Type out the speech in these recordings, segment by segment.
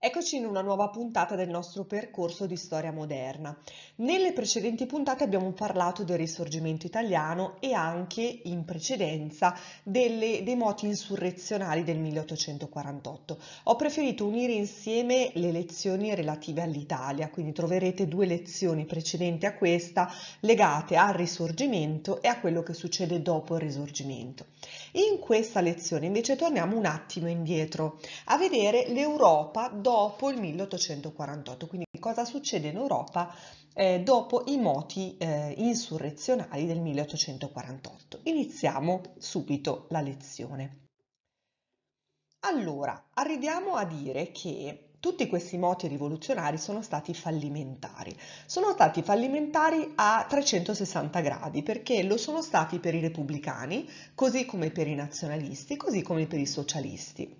Eccoci in una nuova puntata del nostro percorso di storia moderna. Nelle precedenti puntate abbiamo parlato del risorgimento italiano e anche in precedenza delle, dei moti insurrezionali del 1848. Ho preferito unire insieme le lezioni relative all'Italia, quindi troverete due lezioni precedenti a questa legate al risorgimento e a quello che succede dopo il risorgimento. In questa lezione invece torniamo un attimo indietro a vedere l'Europa dopo il 1848, quindi cosa succede in Europa eh, dopo i moti eh, insurrezionali del 1848. Iniziamo subito la lezione. Allora, arriviamo a dire che tutti questi moti rivoluzionari sono stati fallimentari. Sono stati fallimentari a 360 gradi perché lo sono stati per i repubblicani, così come per i nazionalisti, così come per i socialisti.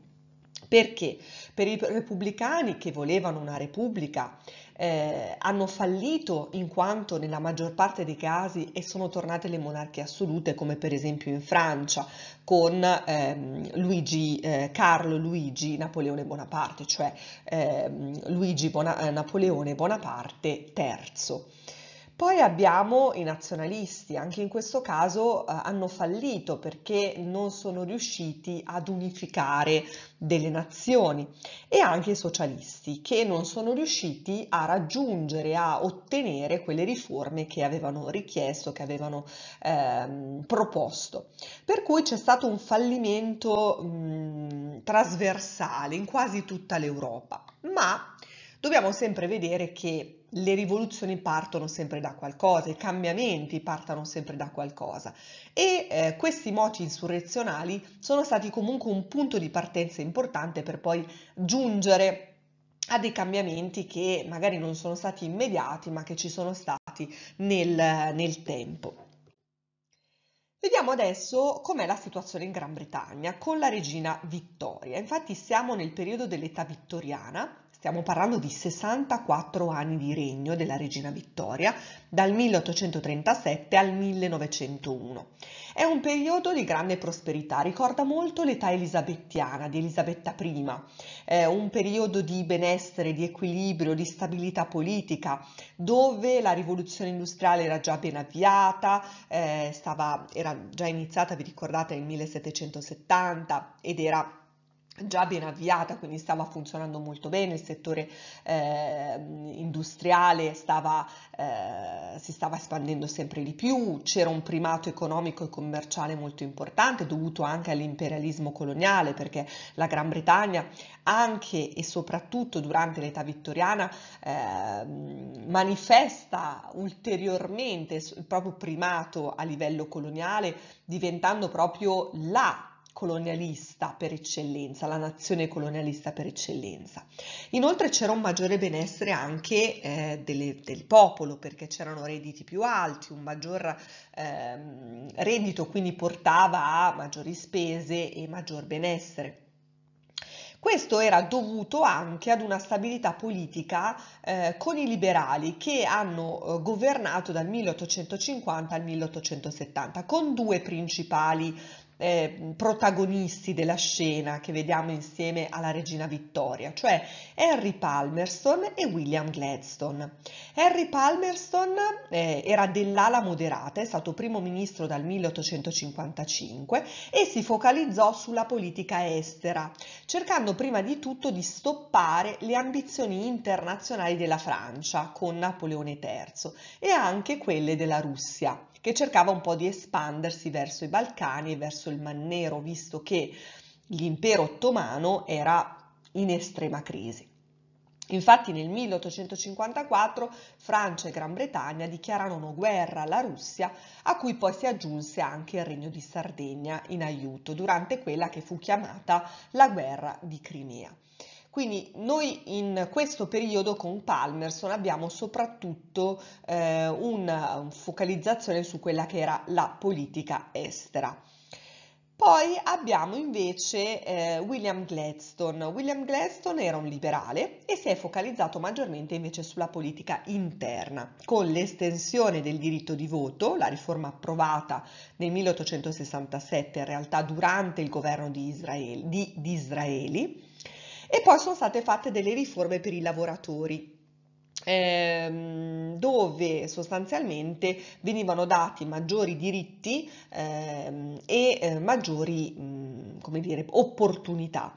Perché? Per i repubblicani che volevano una repubblica eh, hanno fallito in quanto nella maggior parte dei casi e sono tornate le monarchie assolute come per esempio in Francia con ehm, Luigi, eh, Carlo Luigi Napoleone Bonaparte, cioè ehm, Luigi Bona eh, Napoleone Bonaparte III. Poi abbiamo i nazionalisti, anche in questo caso eh, hanno fallito perché non sono riusciti ad unificare delle nazioni e anche i socialisti che non sono riusciti a raggiungere, a ottenere quelle riforme che avevano richiesto, che avevano eh, proposto. Per cui c'è stato un fallimento mh, trasversale in quasi tutta l'Europa, ma dobbiamo sempre vedere che le rivoluzioni partono sempre da qualcosa, i cambiamenti partono sempre da qualcosa e eh, questi moti insurrezionali sono stati comunque un punto di partenza importante per poi giungere a dei cambiamenti che magari non sono stati immediati ma che ci sono stati nel, nel tempo. Vediamo adesso com'è la situazione in Gran Bretagna con la regina Vittoria. Infatti siamo nel periodo dell'età vittoriana Stiamo parlando di 64 anni di regno della regina Vittoria, dal 1837 al 1901. È un periodo di grande prosperità, ricorda molto l'età elisabettiana di Elisabetta I, È un periodo di benessere, di equilibrio, di stabilità politica, dove la rivoluzione industriale era già ben avviata, eh, stava, era già iniziata, vi ricordate, nel 1770 ed era già ben avviata, quindi stava funzionando molto bene, il settore eh, industriale stava, eh, si stava espandendo sempre di più, c'era un primato economico e commerciale molto importante dovuto anche all'imperialismo coloniale perché la Gran Bretagna anche e soprattutto durante l'età vittoriana eh, manifesta ulteriormente il proprio primato a livello coloniale diventando proprio la colonialista per eccellenza, la nazione colonialista per eccellenza. Inoltre c'era un maggiore benessere anche eh, delle, del popolo perché c'erano redditi più alti, un maggior eh, reddito quindi portava a maggiori spese e maggior benessere. Questo era dovuto anche ad una stabilità politica eh, con i liberali che hanno eh, governato dal 1850 al 1870 con due principali eh, protagonisti della scena che vediamo insieme alla regina Vittoria, cioè Henry Palmerston e William Gladstone. Henry Palmerston eh, era dell'ala moderata, è stato primo ministro dal 1855 e si focalizzò sulla politica estera, cercando prima di tutto di stoppare le ambizioni internazionali della Francia con Napoleone III e anche quelle della Russia, che cercava un po' di espandersi verso i Balcani e verso verso il Mar Nero, visto che l'impero ottomano era in estrema crisi. Infatti nel 1854 Francia e Gran Bretagna dichiararono guerra alla Russia, a cui poi si aggiunse anche il Regno di Sardegna in aiuto durante quella che fu chiamata la guerra di Crimea. Quindi noi in questo periodo con Palmerson abbiamo soprattutto eh, una focalizzazione su quella che era la politica estera. Poi abbiamo invece eh, William Gladstone. William Gladstone era un liberale e si è focalizzato maggiormente invece sulla politica interna, con l'estensione del diritto di voto, la riforma approvata nel 1867 in realtà durante il governo di, Israel, di, di Israeli, e poi sono state fatte delle riforme per i lavoratori Ehm, dove sostanzialmente venivano dati maggiori diritti ehm, e eh, maggiori mh, mm, come dire, opportunità.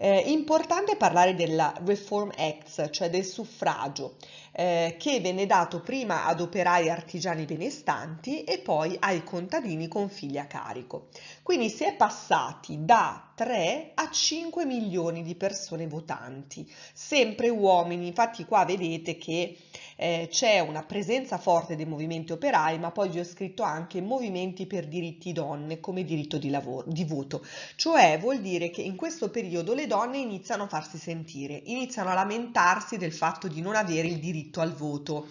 Eh, importante parlare della Reform Act, cioè del suffragio eh, che venne dato prima ad operai artigiani benestanti e poi ai contadini con figli a carico. Quindi si è passati da 3 a 5 milioni di persone votanti, sempre uomini, infatti qua vedete che eh, c'è una presenza forte dei movimenti operai, ma poi vi ho scritto anche movimenti per diritti donne come diritto di, lavoro, di voto, cioè vuol dire che in questo periodo le donne iniziano a farsi sentire, iniziano a lamentarsi del fatto di non avere il diritto diritto al voto.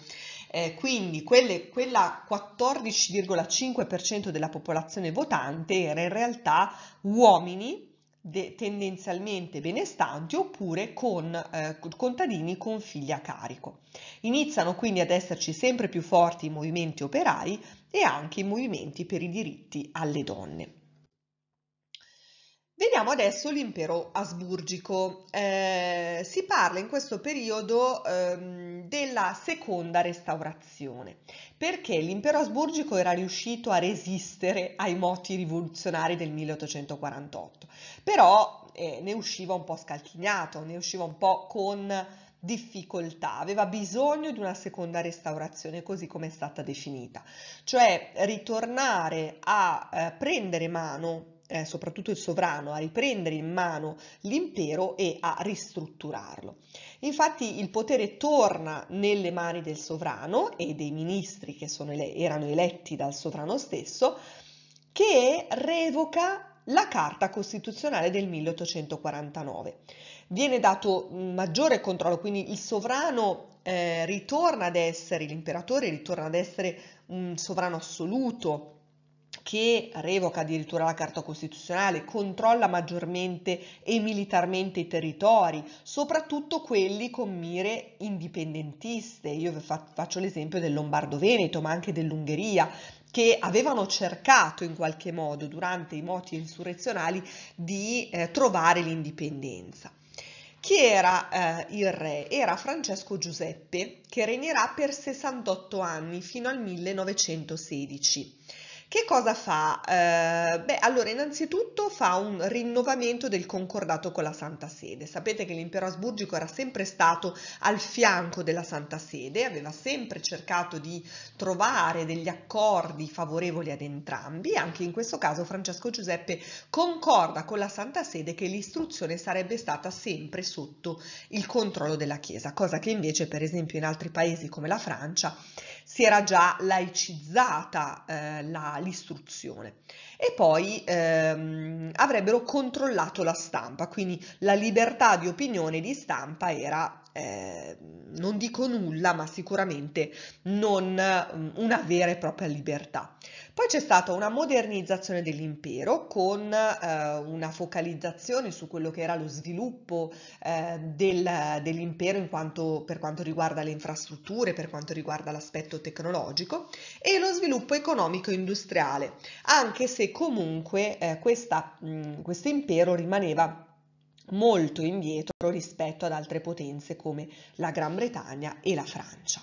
Eh, quindi quelle, quella 14,5% della popolazione votante era in realtà uomini de, tendenzialmente benestanti oppure con eh, contadini con figli a carico. Iniziano quindi ad esserci sempre più forti i movimenti operai e anche i movimenti per i diritti alle donne. Vediamo adesso l'impero asburgico. Eh, si parla in questo periodo ehm, della seconda restaurazione, perché l'impero asburgico era riuscito a resistere ai moti rivoluzionari del 1848, però eh, ne usciva un po' scalchignato, ne usciva un po' con difficoltà, aveva bisogno di una seconda restaurazione così come è stata definita, cioè ritornare a eh, prendere mano eh, soprattutto il sovrano, a riprendere in mano l'impero e a ristrutturarlo. Infatti il potere torna nelle mani del sovrano e dei ministri che ele erano eletti dal sovrano stesso, che revoca la Carta Costituzionale del 1849. Viene dato maggiore controllo, quindi il sovrano eh, ritorna ad essere, l'imperatore ritorna ad essere un sovrano assoluto, che revoca addirittura la Carta Costituzionale, controlla maggiormente e militarmente i territori, soprattutto quelli con mire indipendentiste. Io faccio l'esempio del Lombardo-Veneto, ma anche dell'Ungheria, che avevano cercato in qualche modo durante i moti insurrezionali di eh, trovare l'indipendenza. Chi era eh, il re? Era Francesco Giuseppe, che regnerà per 68 anni fino al 1916. Che cosa fa? Eh, beh, allora innanzitutto fa un rinnovamento del concordato con la Santa Sede. Sapete che l'impero asburgico era sempre stato al fianco della Santa Sede, aveva sempre cercato di trovare degli accordi favorevoli ad entrambi. Anche in questo caso Francesco Giuseppe concorda con la Santa Sede che l'istruzione sarebbe stata sempre sotto il controllo della Chiesa, cosa che invece per esempio in altri paesi come la Francia si era già laicizzata eh, la, l'istruzione e poi ehm, avrebbero controllato la stampa, quindi la libertà di opinione di stampa era, eh, non dico nulla, ma sicuramente non mm, una vera e propria libertà. Poi c'è stata una modernizzazione dell'impero con eh, una focalizzazione su quello che era lo sviluppo eh, del, dell'impero quanto, per quanto riguarda le infrastrutture, per quanto riguarda l'aspetto tecnologico e lo sviluppo economico-industriale, anche se comunque eh, mm, questo impero rimaneva molto indietro rispetto ad altre potenze come la Gran Bretagna e la Francia.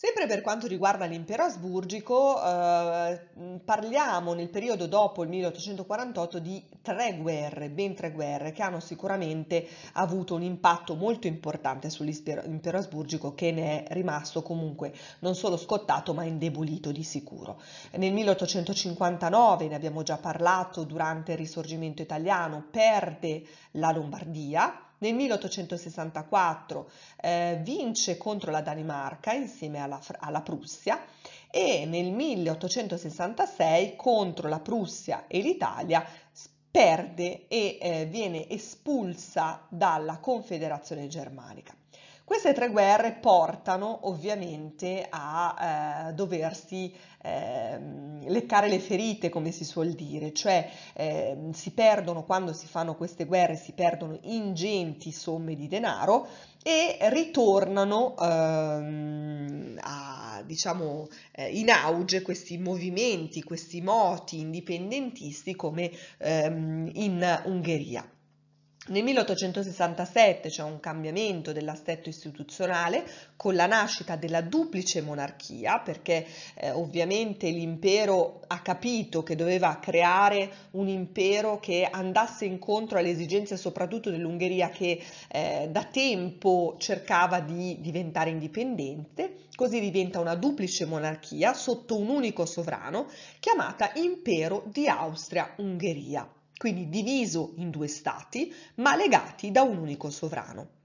Sempre per quanto riguarda l'impero asburgico, eh, parliamo nel periodo dopo il 1848 di tre guerre, ben tre guerre, che hanno sicuramente avuto un impatto molto importante sull'impero asburgico che ne è rimasto comunque non solo scottato ma indebolito di sicuro. Nel 1859, ne abbiamo già parlato durante il risorgimento italiano, perde la Lombardia, nel 1864 eh, vince contro la Danimarca insieme alla, alla Prussia e nel 1866 contro la Prussia e l'Italia perde e eh, viene espulsa dalla Confederazione Germanica. Queste tre guerre portano ovviamente a eh, doversi eh, leccare le ferite, come si suol dire, cioè eh, si perdono quando si fanno queste guerre, si perdono ingenti somme di denaro e ritornano ehm, a, diciamo, eh, in auge questi movimenti, questi moti indipendentisti come ehm, in Ungheria. Nel 1867 c'è un cambiamento dell'assetto istituzionale con la nascita della duplice monarchia, perché eh, ovviamente l'impero ha capito che doveva creare un impero che andasse incontro alle esigenze soprattutto dell'Ungheria che eh, da tempo cercava di diventare indipendente, così diventa una duplice monarchia sotto un unico sovrano chiamata Impero di Austria-Ungheria quindi diviso in due stati, ma legati da un unico sovrano.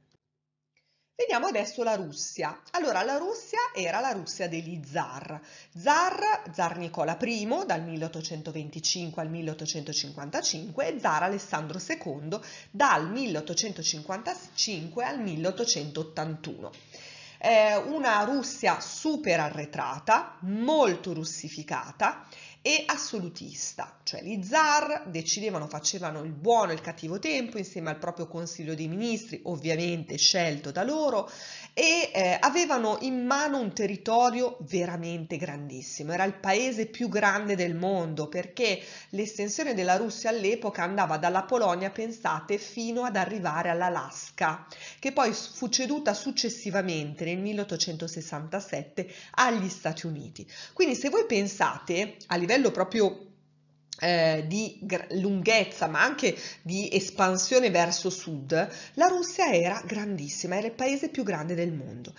Vediamo adesso la Russia. Allora, la Russia era la Russia degli zar. Zar, zar Nicola I dal 1825 al 1855 e zar Alessandro II dal 1855 al 1881. Eh, una Russia super arretrata, molto russificata e assolutista, cioè gli zar decidevano, facevano il buono e il cattivo tempo insieme al proprio consiglio dei ministri, ovviamente scelto da loro, e eh, avevano in mano un territorio veramente grandissimo, era il paese più grande del mondo perché l'estensione della Russia all'epoca andava dalla Polonia, pensate, fino ad arrivare all'Alaska, che poi fu ceduta successivamente nel 1867 agli Stati Uniti. Quindi se voi pensate a livello proprio eh, di lunghezza ma anche di espansione verso sud, la Russia era grandissima, era il paese più grande del mondo.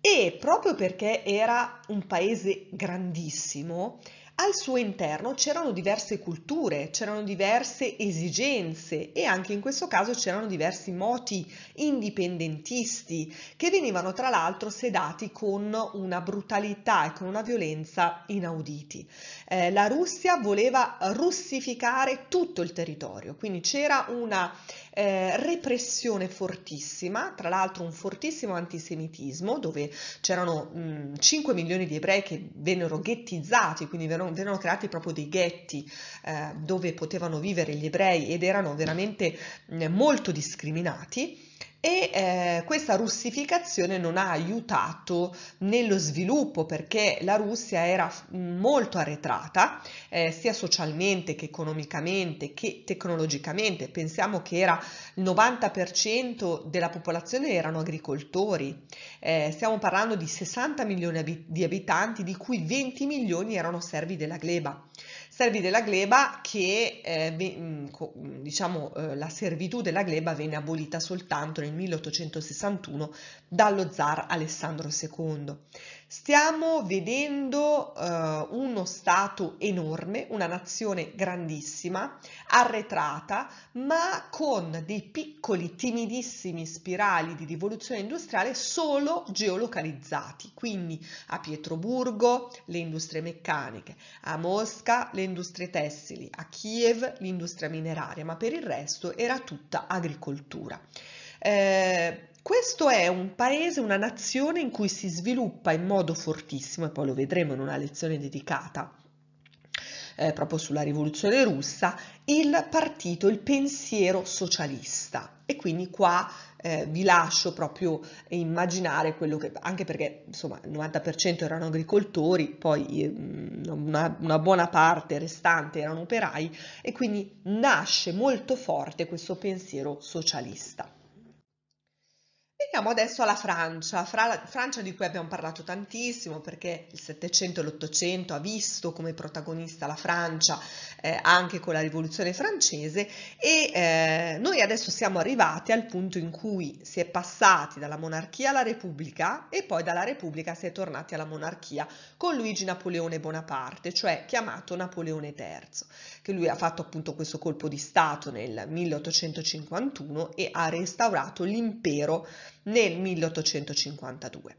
E proprio perché era un paese grandissimo, al suo interno c'erano diverse culture, c'erano diverse esigenze e anche in questo caso c'erano diversi moti indipendentisti che venivano tra l'altro sedati con una brutalità e con una violenza inauditi. Eh, la Russia voleva russificare tutto il territorio, quindi c'era una eh, repressione fortissima, tra l'altro un fortissimo antisemitismo dove c'erano mh, 5 milioni di ebrei che vennero ghettizzati, quindi vennero, vennero creati proprio dei ghetti eh, dove potevano vivere gli ebrei ed erano veramente mh, molto discriminati e eh, questa russificazione non ha aiutato nello sviluppo perché la Russia era molto arretrata eh, sia socialmente che economicamente che tecnologicamente pensiamo che era il 90% della popolazione erano agricoltori eh, stiamo parlando di 60 milioni di abitanti di cui 20 milioni erano servi della gleba Servi della gleba che eh, mm, mm, diciamo, eh, la servitù della gleba venne abolita soltanto nel 1861 dallo zar Alessandro II. Stiamo vedendo eh, uno Stato enorme, una nazione grandissima, arretrata, ma con dei piccoli, timidissimi spirali di rivoluzione industriale solo geolocalizzati, quindi a Pietroburgo le industrie meccaniche, a Mosca le industrie tessili, a Kiev l'industria mineraria, ma per il resto era tutta agricoltura. Eh, questo è un paese, una nazione in cui si sviluppa in modo fortissimo, e poi lo vedremo in una lezione dedicata eh, proprio sulla rivoluzione russa, il partito, il pensiero socialista. E quindi qua eh, vi lascio proprio immaginare quello che, anche perché insomma il 90% erano agricoltori, poi eh, una, una, buona parte restante erano operai e quindi nasce molto forte questo pensiero socialista. Veniamo adesso alla Francia, Fra Francia di cui abbiamo parlato tantissimo perché il Settecento e l'Ottocento ha visto come protagonista la Francia eh, anche con la rivoluzione francese e eh, noi adesso siamo arrivati al punto in cui si è passati dalla monarchia alla repubblica e poi dalla repubblica si è tornati alla monarchia con Luigi Napoleone Bonaparte, cioè chiamato Napoleone III, che lui ha fatto appunto questo colpo di Stato nel 1851 e ha restaurato l'impero nel 1852.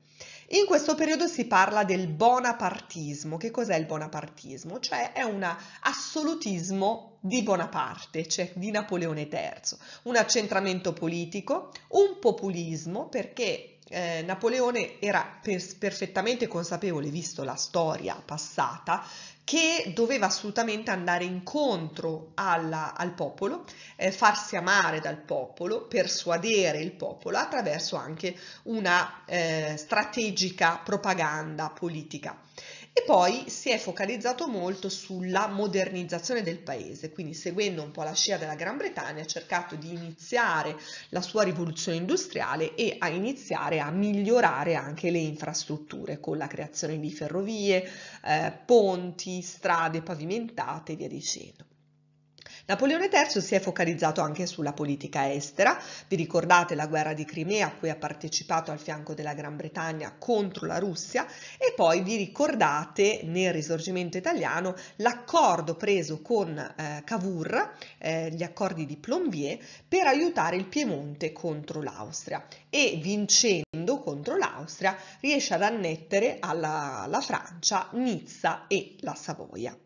In questo periodo si parla del bonapartismo. Che cos'è il bonapartismo? Cioè è un assolutismo di Bonaparte, cioè di Napoleone III, un accentramento politico, un populismo perché eh, Napoleone era per perfettamente consapevole, visto la storia passata, che doveva assolutamente andare incontro alla, al popolo, eh, farsi amare dal popolo, persuadere il popolo attraverso anche una eh, strategica propaganda politica. E poi si è focalizzato molto sulla modernizzazione del paese, quindi seguendo un po' la scia della Gran Bretagna ha cercato di iniziare la sua rivoluzione industriale e a iniziare a migliorare anche le infrastrutture con la creazione di ferrovie, eh, ponti, strade pavimentate e via dicendo. Napoleone III si è focalizzato anche sulla politica estera, vi ricordate la guerra di Crimea a cui ha partecipato al fianco della Gran Bretagna contro la Russia e poi vi ricordate nel risorgimento italiano l'accordo preso con eh, Cavour, eh, gli accordi di Plombier, per aiutare il Piemonte contro l'Austria e vincendo contro l'Austria riesce ad annettere alla, alla Francia Nizza e la Savoia.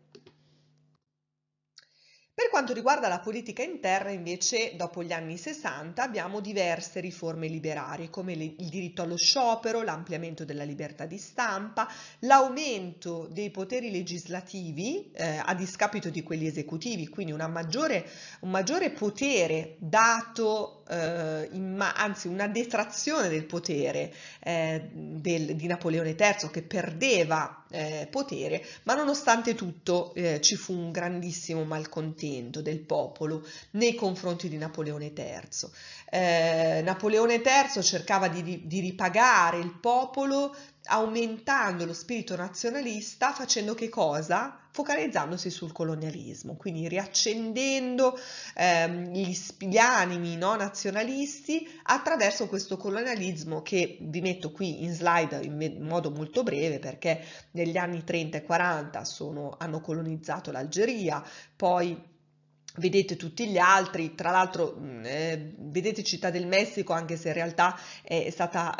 Per quanto riguarda la politica interna, invece, dopo gli anni 60 abbiamo diverse riforme liberarie, come il diritto allo sciopero, l'ampliamento della libertà di stampa, l'aumento dei poteri legislativi eh, a discapito di quelli esecutivi, quindi maggiore, un maggiore potere dato eh, ma, anzi una detrazione del potere eh, del, di Napoleone III che perdeva eh, potere, ma nonostante tutto eh, ci fu un grandissimo malcontento del popolo nei confronti di Napoleone III. Eh, Napoleone III cercava di, di ripagare il popolo aumentando lo spirito nazionalista facendo che cosa? focalizzandosi sul colonialismo, quindi riaccendendo ehm, gli, gli, animi no, nazionalisti attraverso questo colonialismo che vi metto qui in slide in modo molto breve perché negli anni 30 e 40 sono, hanno colonizzato l'Algeria, poi vedete tutti gli altri, tra l'altro mm, eh, vedete Città del Messico anche se in realtà è stata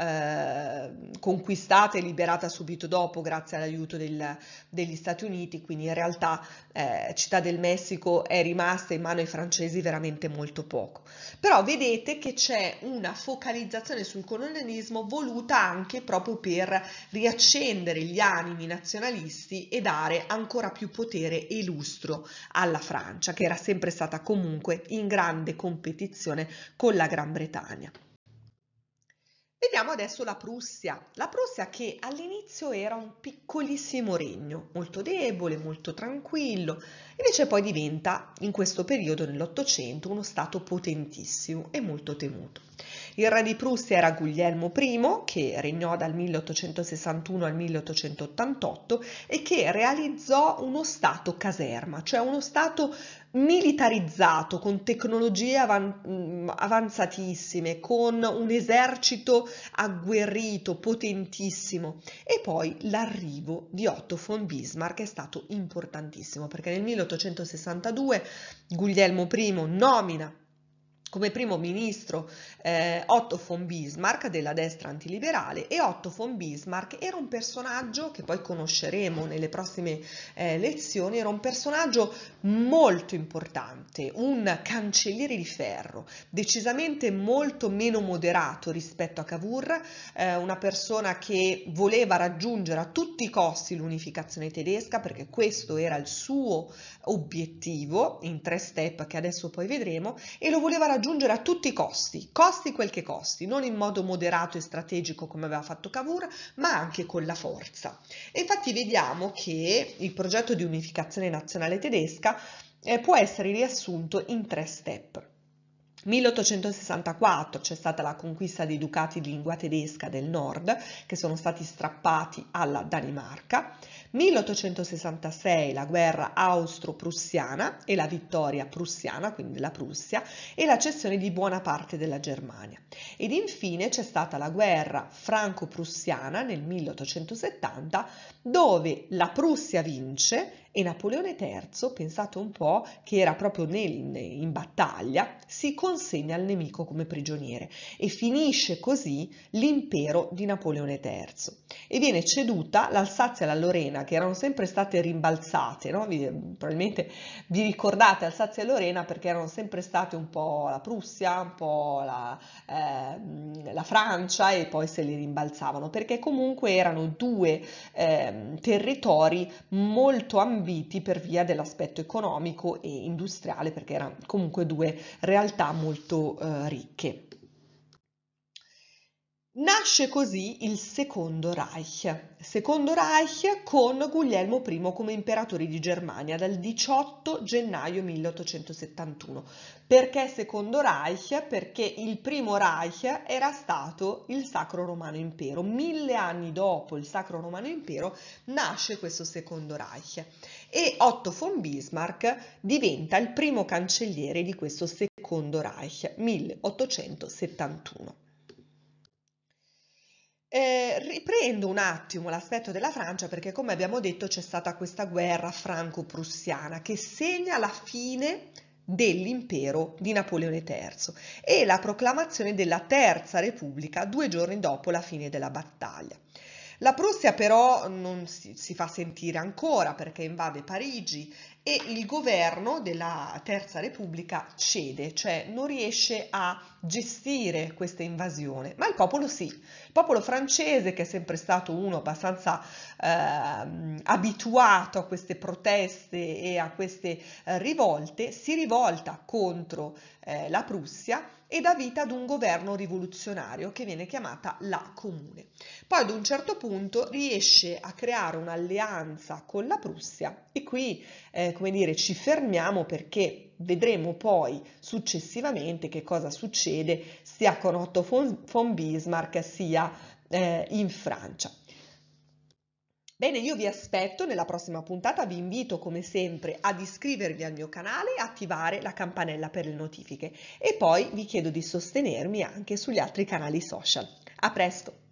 eh, conquistata e liberata subito dopo grazie all'aiuto degli Stati Uniti, quindi in realtà eh, Città del Messico è rimasta in mano ai francesi veramente molto poco. Però vedete che c'è una focalizzazione sul colonialismo voluta anche proprio per riaccendere gli animi nazionalisti e dare ancora più potere e lustro alla Francia, che era sempre sempre stata comunque in grande competizione con la Gran Bretagna. Vediamo adesso la Prussia, la Prussia che all'inizio era un piccolissimo regno, molto debole, molto tranquillo, invece poi diventa in questo periodo, nell'Ottocento, uno stato potentissimo e molto temuto. Il re di Prussia era Guglielmo I, che regnò dal 1861 al 1888 e che realizzò uno stato caserma, cioè uno stato militarizzato, con tecnologie avan- mm, avanzatissime, con un esercito agguerrito, potentissimo. E poi l'arrivo di Otto von Bismarck è stato importantissimo, perché nel 1862 Guglielmo I nomina come primo ministro eh, Otto von Bismarck della destra antiliberale e Otto von Bismarck era un personaggio che poi conosceremo nelle prossime eh, lezioni, era un personaggio molto importante, un cancelliere di ferro, decisamente molto meno moderato rispetto a Cavour, eh, una persona che voleva raggiungere a tutti i costi l'unificazione tedesca perché questo era il suo obiettivo in tre step che adesso poi vedremo e lo voleva raggiungere a tutti i costi costi quel che costi, non in modo moderato e strategico come aveva fatto Cavour, ma anche con la forza. E infatti vediamo che il progetto di unificazione nazionale tedesca eh, può essere riassunto in tre step. 1864 c'è stata la conquista dei ducati di lingua tedesca del nord che sono stati strappati alla Danimarca. 1866 la guerra austro-prussiana e la vittoria prussiana, quindi la Prussia, e la cessione di buona parte della Germania. Ed infine c'è stata la guerra franco-prussiana nel 1870 dove la Prussia vince e Napoleone III, pensate un po', che era proprio nel, in battaglia, si consegna al nemico come prigioniere e finisce così l'impero di Napoleone III e viene ceduta l'Alsazia e la Lorena Lorena, che erano sempre state rimbalzate, no? vi, probabilmente vi ricordate Alsazia e Lorena perché erano sempre state un po' la Prussia, un po' la, eh, la Francia e poi se le rimbalzavano, perché comunque erano due eh, territori molto ambiti per via dell'aspetto economico e industriale, perché erano comunque due realtà molto eh, ricche. Nasce così il Secondo Reich, Secondo Reich con Guglielmo I come imperatore di Germania dal 18 gennaio 1871. Perché Secondo Reich? Perché il primo Reich era stato il Sacro Romano Impero. Mille anni dopo il Sacro Romano Impero nasce questo Secondo Reich e Otto von Bismarck diventa il primo cancelliere di questo Secondo Reich, 1871. Eh, riprendo un attimo l'aspetto della Francia perché come abbiamo detto c'è stata questa guerra franco-prussiana che segna la fine dell'impero di Napoleone III e la proclamazione della Terza Repubblica due giorni dopo la fine della battaglia. La Prussia però non si, si fa sentire ancora perché invade Parigi e il governo della Terza Repubblica cede, cioè non riesce a gestire questa invasione, ma il popolo sì. Il popolo francese, che è sempre stato uno abbastanza eh, abituato a queste proteste e a queste eh, rivolte, si rivolta contro eh, la Prussia e dà vita ad un governo rivoluzionario che viene chiamata la Comune. Poi ad un certo punto riesce a creare un'alleanza con la Prussia e qui eh, eh, come dire, ci fermiamo perché vedremo poi successivamente che cosa succede sia con Otto von Bismarck sia eh, in Francia. Bene, io vi aspetto nella prossima puntata, vi invito come sempre ad iscrivervi al mio canale e attivare la campanella per le notifiche e poi vi chiedo di sostenermi anche sugli altri canali social. A presto!